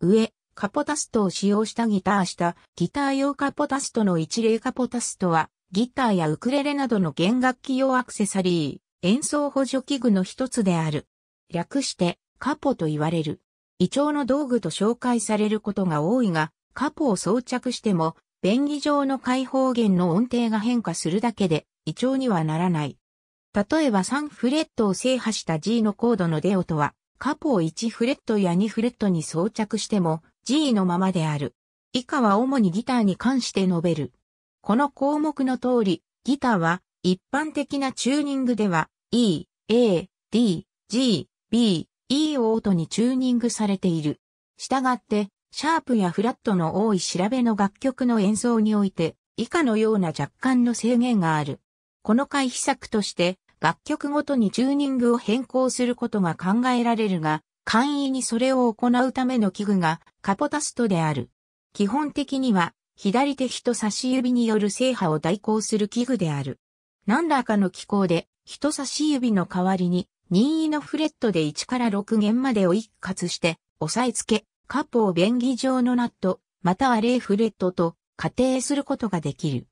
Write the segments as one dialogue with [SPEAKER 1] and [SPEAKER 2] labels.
[SPEAKER 1] 上、カポタストを使用したギター下、ギター用カポタストの一例カポタストはギターやウクレレなどの弦楽器用アクセサリー、演奏補助器具の一つである。略してカポと言われる。胃腸の道具と紹介されることが多いが、カポを装着しても、便宜上の開放弦の音程が変化するだけで、胃腸にはならない。例えば3フレットを制覇した G のコードのデオとは、カポを1フレットや2フレットに装着しても G のままである。以下は主にギターに関して述べる。この項目の通り、ギターは一般的なチューニングでは E、A、D、G、B、E を音にチューニングされている。したがって、シャープやフラットの多い調べの楽曲の演奏において、以下のような若干の制限がある。この回避策として、楽曲ごとにチューニングを変更することが考えられるが、簡易にそれを行うための器具がカポタストである。基本的には左手人差し指による制覇を代行する器具である。何らかの機構で人差し指の代わりに任意のフレットで1から6弦までを一括して押さえつけ、カポを便宜上のナット、または0フレットと仮定することができる。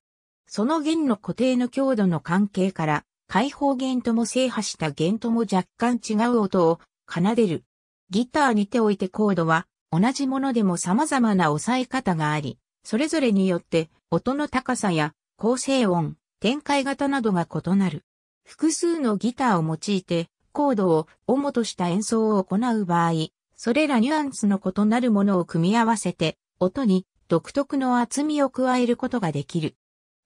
[SPEAKER 1] その弦の固定の強度の関係から開放弦とも制覇した弦とも若干違う音を奏でる。ギターにておいてコードは同じものでも様々な押さえ方があり、それぞれによって音の高さや構成音、展開型などが異なる。複数のギターを用いてコードを主とした演奏を行う場合、それらニュアンスの異なるものを組み合わせて音に独特の厚みを加えることができる。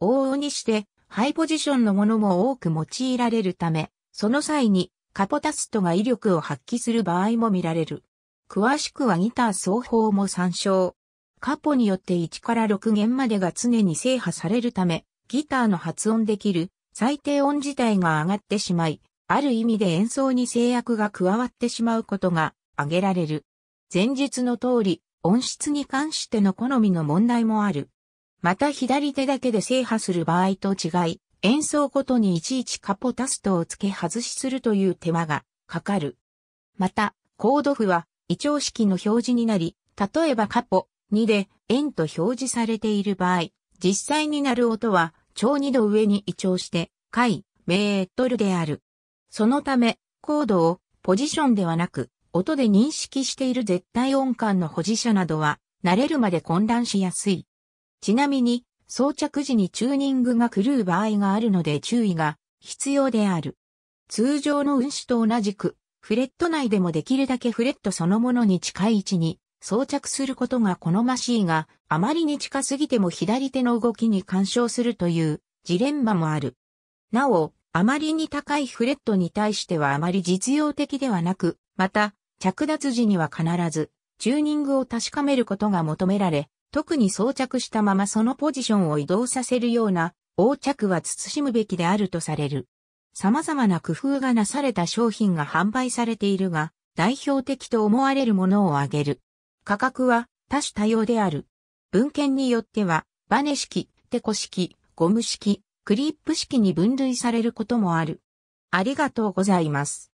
[SPEAKER 1] 往々にしてハイポジションのものも多く用いられるため、その際にカポタストが威力を発揮する場合も見られる。詳しくはギター奏法も参照。カポによって1から6弦までが常に制覇されるため、ギターの発音できる最低音自体が上がってしまい、ある意味で演奏に制約が加わってしまうことが挙げられる。前述の通り、音質に関しての好みの問題もある。また左手だけで制覇する場合と違い、演奏ごとにいちいちカポタストを付け外しするという手間がかかる。また、コード譜は、異調式の表示になり、例えばカポ2で円と表示されている場合、実際になる音は、超2度上に異調して、回、メートルである。そのため、コードをポジションではなく、音で認識している絶対音感の保持者などは、慣れるまで混乱しやすい。ちなみに、装着時にチューニングが狂う場合があるので注意が必要である。通常の運指と同じく、フレット内でもできるだけフレットそのものに近い位置に装着することが好ましいが、あまりに近すぎても左手の動きに干渉するというジレンマもある。なお、あまりに高いフレットに対してはあまり実用的ではなく、また、着脱時には必ず、チューニングを確かめることが求められ、特に装着したままそのポジションを移動させるような横着は慎むべきであるとされる。様々な工夫がなされた商品が販売されているが、代表的と思われるものを挙げる。価格は多種多様である。文献によっては、バネ式、テコ式、ゴム式、クリップ式に分類されることもある。ありがとうございます。